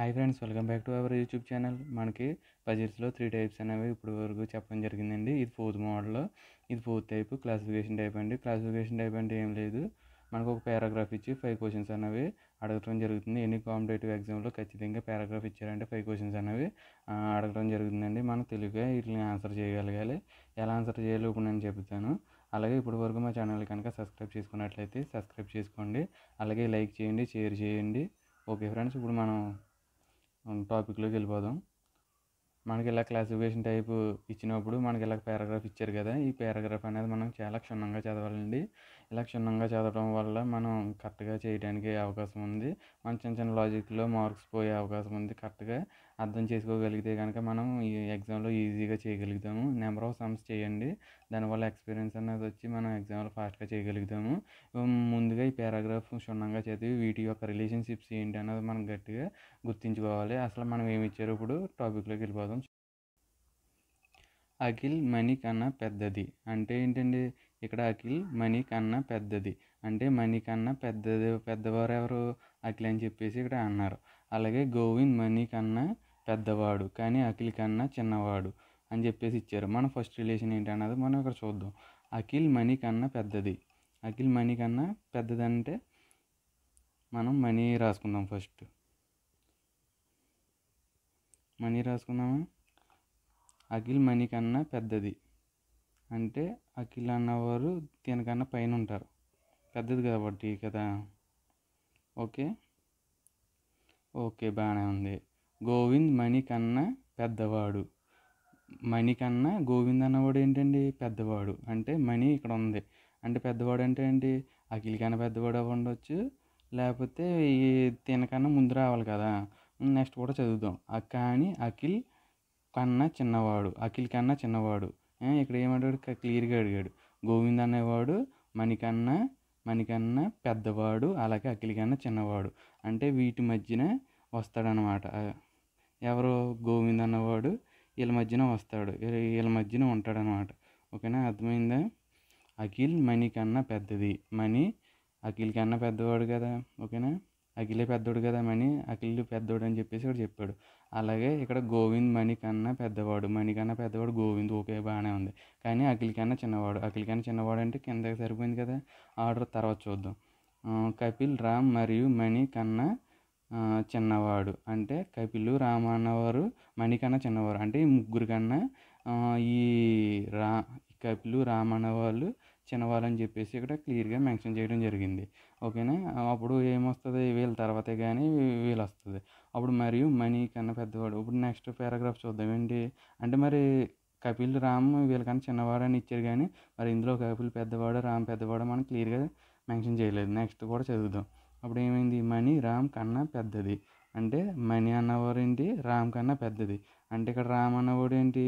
hi friends welcome back to our YouTube channel మనకి బజెట్స్లో three types అనేవి ఇప్పటి వరకు చెప్పడం జరిగిందండి ఇది ఫోర్త్ మోడల్ ఇది ఫోర్త్ టైప్ క్లాసిఫికేషన్ టైప్ అండి క్లాసిఫికేషన్ టైప్ అంటే ఏం లేదు మనకు ఒక పారాగ్రాఫ్ ఇచ్చి ఫైవ్ క్వశ్చన్స్ అనేవి అడగడం జరుగుతుంది ఎన్ని కాంపిటేటివ్ ఎగ్జామ్లో ఖచ్చితంగా పారాగ్రాఫ్ ఇచ్చారంటే ఫైవ్ క్వశ్చన్స్ అనేవి అడగడం జరుగుతుందండి మనం తెలుగుగా వీటిని ఆన్సర్ చేయగలగాలి ఎలా ఆన్సర్ చేయాలో ఇప్పుడు నేను చెబుతాను అలాగే ఇప్పటి వరకు మా ఛానల్ కనుక సబ్స్క్రైబ్ చేసుకున్నట్లయితే సబ్స్క్రైబ్ చేసుకోండి అలాగే లైక్ చేయండి షేర్ చేయండి ఓకే ఫ్రెండ్స్ ఇప్పుడు మనం టాపిక్లోకి వెళ్ళిపోదాం మనకి ఇలా క్లాసిఫికేషన్ టైప్ ఇచ్చినప్పుడు మనకి ఇలా పారాగ్రాఫ్ ఇచ్చారు కదా ఈ పారాగ్రాఫ్ అనేది మనం చాలా క్షుణ్ణంగా చదవాలండి ఇలా క్షుణ్ణంగా చదవడం వల్ల మనం కరెక్ట్గా చేయడానికి అవకాశం ఉంది మన చిన్న చిన్న లాజిక్లో మార్క్స్ పోయే అవకాశం ఉంది కరెక్ట్గా అర్థం చేసుకోగలిగితే కనుక మనం ఈ ఎగ్జామ్లో ఈజీగా చేయగలుగుతాము నెంబర్ ఆఫ్ సమ్స్ చేయండి దానివల్ల ఎక్స్పీరియన్స్ అనేది వచ్చి మనం ఎగ్జామ్లో ఫాస్ట్గా చేయగలుగుతాము ముందుగా ఈ పారాగ్రాఫ్ క్షుణ్ణంగా చదివి వీటి యొక్క రిలేషన్షిప్స్ ఏంటి అనేది మనం గట్టిగా గుర్తించుకోవాలి అసలు మనం ఏమి ఇచ్చారు ఇప్పుడు టాపిక్లోకి వెళ్ళిపోదాం అఖిల్ కన్నా పెద్దది అంటే ఏంటండి ఇక్కడ అఖిల్ మనీ కన్నా పెద్దది అంటే మనీ కన్నా పెద్దది పెద్దవారు ఎవరు అఖిల్ అని చెప్పేసి ఇక్కడ అన్నారు అలాగే గోవింద్ మనీ కన్నా పెద్దవాడు కానీ అఖిల్ కన్నా చిన్నవాడు అని చెప్పేసి ఇచ్చారు మన ఫస్ట్ రిలేషన్ ఏంటన్నది మనం ఇక్కడ చూద్దాం అఖిల్ మనీ కన్నా పెద్దది అఖిల్ మనీ కన్నా పెద్దదంటే మనం మనీ రాసుకుందాం ఫస్ట్ మనీ రాసుకుందామా అఖిల్ మనీ కన్నా పెద్దది అంటే అఖిల్ అన్నవారు దీనికన్నా పైన ఉంటారు పెద్దది కాబట్టి కదా ఓకే ఓకే బాగానే ఉంది గోవింద్ మణి కన్నా పెద్దవాడు మణి కన్నా గోవింద్ అన్నవాడు ఏంటండి పెద్దవాడు అంటే మణి ఇక్కడ ఉంది అంటే పెద్దవాడు అంటే ఏంటి అఖిల్ కన్నా పెద్దవాడు ఉండొచ్చు లేకపోతే ఈ తినకన్నా ముందు రావాలి కదా నెక్స్ట్ కూడా చదువుదాం కానీ అఖిల్ కన్నా చిన్నవాడు అఖిల్ కన్నా చిన్నవాడు ఇక్కడ ఏమడిగాడు క్లియర్గా అడిగాడు గోవింద్ అనేవాడు మణికన్నా మణికన్నా పెద్దవాడు అలాగే అఖిల్ కన్నా చిన్నవాడు అంటే వీటి మధ్యన వస్తాడనమాట ఎవరు గోవింద్ అన్నవాడు వీళ్ళ మధ్యన వస్తాడు వీళ్ళ మధ్యన ఉంటాడనమాట ఓకేనా అర్థమైందా అఖిల్ మణి కన్నా పెద్దది మణి అఖిల్ కన్నా పెద్దవాడు కదా ఓకేనా అఖిలే పెద్దోడు కదా మణి అఖిల్ పెద్దోడు అని చెప్పేసి ఇక్కడ చెప్పాడు అలాగే ఇక్కడ గోవింద్ మణి కన్నా పెద్దవాడు మణి కన్నా పెద్దవాడు గోవింద్ ఓకే బాగానే ఉంది కానీ అఖిల్ కన్నా చిన్నవాడు అఖిల్ కన్నా చిన్నవాడు అంటే కిందకి సరిపోయింది కదా ఆర్డర్ తర్వాత చూద్దాం కపిల్ రామ్ మరియు మణి కన్నా చిన్నవాడు అంటే కపిలు రామ్ అన్నవారు మణి కన్నా చిన్నవారు అంటే ఈ ముగ్గురు కన్నా ఈ రా కపిలు రామ్ అన్నవాళ్ళు చిన్నవాళ్ళు అని చెప్పేసి ఇక్కడ క్లియర్గా మెన్షన్ చేయడం జరిగింది ఓకేనా అప్పుడు ఏమొస్తుంది వీళ్ళ తర్వాతే కానీ వీళ్ళు వస్తుంది అప్పుడు మరియు మనీ కన్నా పెద్దవాడు ఇప్పుడు నెక్స్ట్ పారాగ్రాఫ్ చూద్దాం ఏంటి అంటే మరి కపిల్ రామ్ వీళ్ళకన్నా చిన్నవాడు అని ఇచ్చారు కానీ మరి ఇందులో కపిల్ పెద్దవాడు రామ్ పెద్దవాడు మనం క్లియర్గా మెన్షన్ చేయలేదు నెక్స్ట్ కూడా చదువుదాం అప్పుడు ఏమైంది మనీ రామ్ కన్నా పెద్దది అంటే మణి అన్నవారు ఏంటి రామ్ కన్నా పెద్దది అంటే ఇక్కడ రామ్ అన్నవాడు ఏంటి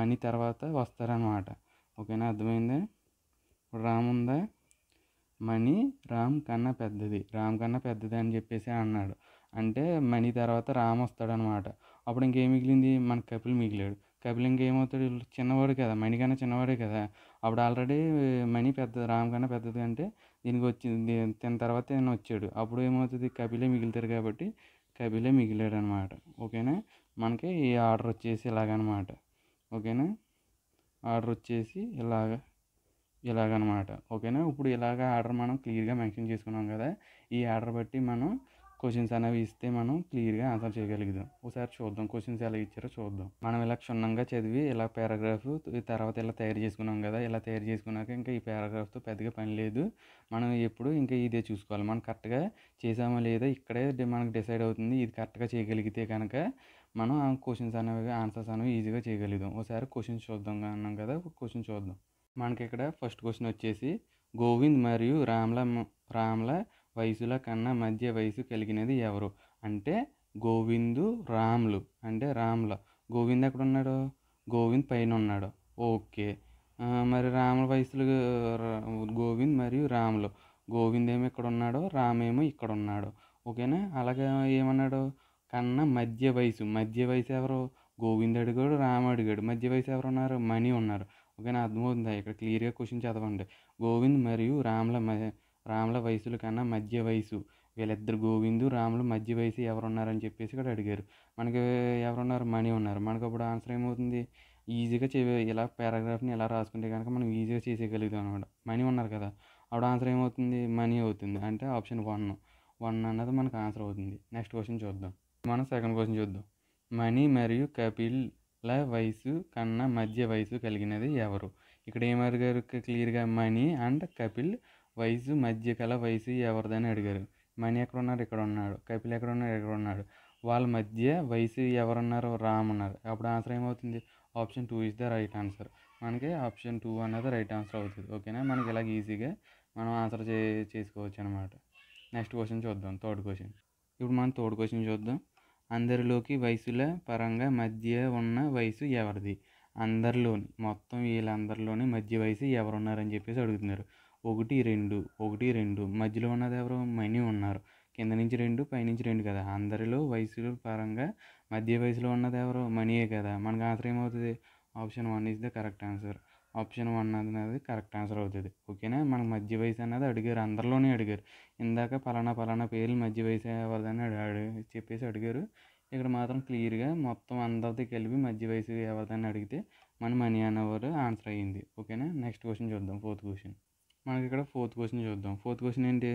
మణి తర్వాత వస్తారనమాట ఓకేనా అర్థమైందా ఇప్పుడు రామ్ ఉందా మణి రామ్ కన్నా పెద్దది రామ్ కన్నా పెద్దది అని చెప్పేసి అన్నాడు అంటే మణి తర్వాత రామ్ అనమాట అప్పుడు ఇంకేం మిగిలింది మన కపిల్ మిగిలాడు కపిల్ ఇంకేమవుతాడు చిన్నవాడు కదా మణి కన్నా చిన్నవాడే కదా అప్పుడు ఆల్రెడీ మణి పెద్ద రామ్ కన్నా పెద్దది అంటే దీనికి వచ్చింది తిన తర్వాత తిన వచ్చాడు అప్పుడు ఏమవుతుంది కపిలే మిగులుతాడు కాబట్టి కపిలే మిగిలాడు అనమాట ఓకేనా మనకి ఈ ఆర్డర్ వచ్చేసి ఇలాగనమాట ఓకేనా ఆర్డర్ వచ్చేసి ఇలాగ ఇలాగనమాట ఓకేనా ఇప్పుడు ఇలాగ ఆర్డర్ మనం క్లియర్గా మెన్షన్ చేసుకున్నాం కదా ఈ ఆర్డర్ బట్టి మనం క్వశ్చన్స్ అనేవి ఇస్తే మనం క్లియర్గా ఆన్సర్ చేయగలుగుతాం ఒకసారి చూద్దాం క్వశ్చన్స్ ఎలా ఇచ్చారో చూద్దాం మనం ఇలా క్షుణ్ణంగా చదివి ఇలా పారాగ్రాఫ్ తర్వాత ఇలా తయారు చేసుకున్నాం కదా ఇలా తయారు చేసుకున్నాక ఇంకా ఈ పారాగ్రాఫ్తో పెద్దగా పని లేదు మనం ఎప్పుడు ఇంకా ఇదే చూసుకోవాలి మనం కరెక్ట్గా చేసామా లేదా ఇక్కడే మనకు డిసైడ్ అవుతుంది ఇది కరెక్ట్గా చేయగలిగితే కనుక మనం ఆ క్వశ్చన్స్ అనేవి ఆన్సర్స్ అనేవి ఈజీగా చేయగలుగుదాం ఒకసారి క్వశ్చన్స్ చూద్దాం అన్నాం కదా క్వశ్చన్ చూద్దాం మనకి ఇక్కడ ఫస్ట్ క్వశ్చన్ వచ్చేసి గోవింద్ మరియు రామ్ల రామ్ల వయసుల కన్నా మధ్య వయసు కలిగినది ఎవరు అంటే గోవిందు రాములు అంటే రాముల గోవింద్ ఎక్కడ ఉన్నాడు గోవింద్ పైన ఉన్నాడు ఓకే మరి రాముల వయసులు గోవింద్ మరియు రాములు గోవింద్ ఏమో ఇక్కడ ఉన్నాడు రామేమో ఇక్కడ ఉన్నాడు ఓకేనా అలాగే ఏమన్నాడు కన్నా మధ్య వయసు మధ్య వయసు ఎవరు గోవింద్ అడిగాడు రామ అడిగాడు మధ్య వయసు ఎవరు ఉన్నారు మణి ఉన్నారు ఓకేనా అర్థమవుతుందా ఇక్కడ క్లియర్గా క్వశ్చన్ చదవండి గోవింద్ మరియు రాముల రాముల వయసుల కన్నా మధ్య వయసు వీళ్ళిద్దరు గోవిందు రాములు మధ్య వయసు ఎవరున్నారని చెప్పేసి ఇక్కడ అడిగారు మనకి ఎవరున్నారు మణి ఉన్నారు మనకు అప్పుడు ఆన్సర్ ఏమవుతుంది ఈజీగా చే ఇలా పారాగ్రాఫ్ని ఎలా రాసుకుంటే కనుక మనం ఈజీగా చేసేయగలుగుతాం అనమాట మనీ ఉన్నారు కదా అప్పుడు ఆన్సర్ ఏమవుతుంది మనీ అవుతుంది అంటే ఆప్షన్ వన్ వన్ అన్నది మనకు ఆన్సర్ అవుతుంది నెక్స్ట్ క్వశ్చన్ చూద్దాం మనం సెకండ్ క్వశ్చన్ చూద్దాం మనీ మరియు కపిల్ల వయసు కన్నా మధ్య వయసు కలిగినది ఎవరు ఇక్కడ ఏమడిగారు క్లియర్గా మనీ అండ్ కపిల్ వయసు మధ్య కల వయసు ఎవరిదని అడిగారు మణి ఎక్కడ ఉన్నారు ఇక్కడ ఉన్నాడు కపిల్ ఎక్కడ ఉన్నారు ఇక్కడ ఉన్నాడు వాళ్ళ మధ్య వయసు ఎవరున్నారు రామ్ ఉన్నారు అప్పుడు ఆన్సర్ ఏమవుతుంది option two is the right answer మనకి ఆప్షన్ టూ అన్నది రైట్ ఆన్సర్ అవుతుంది ఓకేనా మనకి ఇలాగ ఈజీగా మనం ఆన్సర్ చే చేసుకోవచ్చు అనమాట నెక్స్ట్ క్వశ్చన్ చూద్దాం థర్డ్ క్వశ్చన్ ఇప్పుడు మనం థర్డ్ క్వశ్చన్ చూద్దాం అందరిలోకి వయసుల పరంగా మధ్య ఉన్న వయసు ఎవరిది అందరిలోని మొత్తం వీళ్ళందరిలోని మధ్య వయసు ఎవరున్నారని చెప్పేసి అడుగుతున్నారు ఒకటి రెండు ఒకటి రెండు మధ్యలో ఉన్నది ఎవరు మణి ఉన్నారు కింద నుంచి రెండు పైనుంచి రెండు కదా అందరిలో వయసుల పరంగా మధ్య వయసులో ఉన్నది ఎవరు మనీయే కదా మనకు ఆన్సర్ ఏమవుతుంది option one is the correct answer option one అనేది కరెక్ట్ ఆన్సర్ అవుతుంది ఓకేనా మనకు మధ్య వయసు అన్నది అడిగారు అందరిలోనే అడిగారు ఇందాక పలానా పలానా పేర్లు మధ్య వయసు ఎవరిదని అడిగి చెప్పేసి అడిగారు ఇక్కడ మాత్రం క్లియర్గా మొత్తం అందరితో కలిపి మధ్య వయసు ఎవరిదని అడిగితే మన మనీ అనేవారు ఆన్సర్ అయ్యింది ఓకేనా నెక్స్ట్ క్వశ్చన్ చూద్దాం ఫోర్త్ క్వశ్చన్ మనకి ఇక్కడ ఫోర్త్ క్వశ్చన్ చూద్దాం ఫోర్త్ క్వశ్చన్ ఏంటి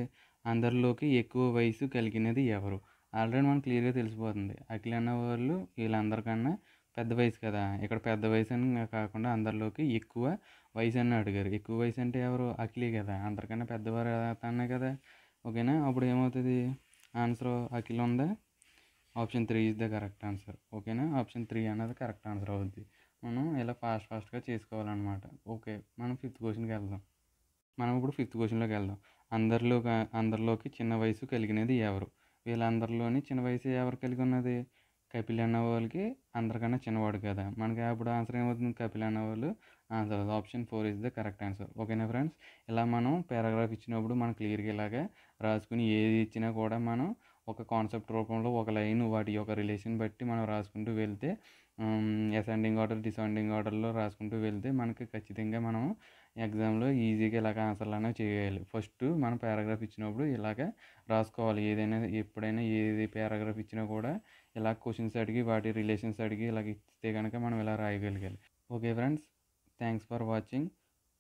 అందరిలోకి ఎక్కువ వయసు కలిగినది ఎవరు ఆల్రెడీ మనకు క్లియర్గా తెలిసిపోతుంది అఖిలన్న అన్న వాళ్ళు వీళ్ళందరికన్నా పెద్ద వయసు కదా ఇక్కడ పెద్ద వయసు అని కాకుండా అందరిలోకి ఎక్కువ వయసు అని అడిగారు ఎక్కువ వయసు అంటే ఎవరు అఖిలే కదా అందరికన్నా పెద్దవారు అతనే కదా ఓకేనా అప్పుడు ఏమవుతుంది ఆన్సర్ అఖిల్ ఉందా option three is the correct answer ఓకేనా ఆప్షన్ త్రీ అన్నది కరెక్ట్ ఆన్సర్ అవుద్ది మనం ఇలా ఫాస్ట్ ఫాస్ట్గా చేసుకోవాలన్నమాట ఓకే మనం ఫిఫ్త్ క్వశ్చన్కి వెళ్దాం మనం ఇప్పుడు ఫిఫ్త్ క్వశ్చన్లోకి వెళ్దాం అందరిలో అందరిలోకి చిన్న వయసు కలిగినది ఎవరు వీళ్ళందరిలోని చిన్న వయసు ఎవరు కలిగి ఉన్నది కపిల్ అన్న వాళ్ళకి అందరికన్నా చిన్నవాడు కదా మనకి అప్పుడు ఆన్సర్ ఏమవుతుంది కపిల్ అన్న వాళ్ళు answer option four is the correct answer ఓకేనా ఫ్రెండ్స్ ఇలా మనం పారాగ్రాఫ్ ఇచ్చినప్పుడు మనం క్లియర్గా ఇలాగా రాసుకుని ఏది ఇచ్చినా కూడా మనం ఒక కాన్సెప్ట్ రూపంలో ఒక లైన్ వాటి యొక్క రిలేషన్ బట్టి మనం రాసుకుంటూ వెళ్తే అసెండింగ్ ఆర్డర్ డిసెండింగ్ ఆర్డర్లో రాసుకుంటూ వెళ్తే మనకి ఖచ్చితంగా మనం ఎగ్జామ్లో ఈజీగా ఇలాగ ఆన్సర్లు అనేవి చేయాలి ఫస్ట్ మనం పారాగ్రాఫ్ ఇచ్చినప్పుడు ఇలాగ రాసుకోవాలి ఏదైనా ఎప్పుడైనా ఏది పారాగ్రాఫ్ ఇచ్చినా కూడా ఇలా క్వశ్చన్స్ అడిగి వాటి రిలేషన్స్ అడిగి ఇలాగ ఇస్తే కనుక మనం ఇలా రాయగలగాలి okay friends thanks for watching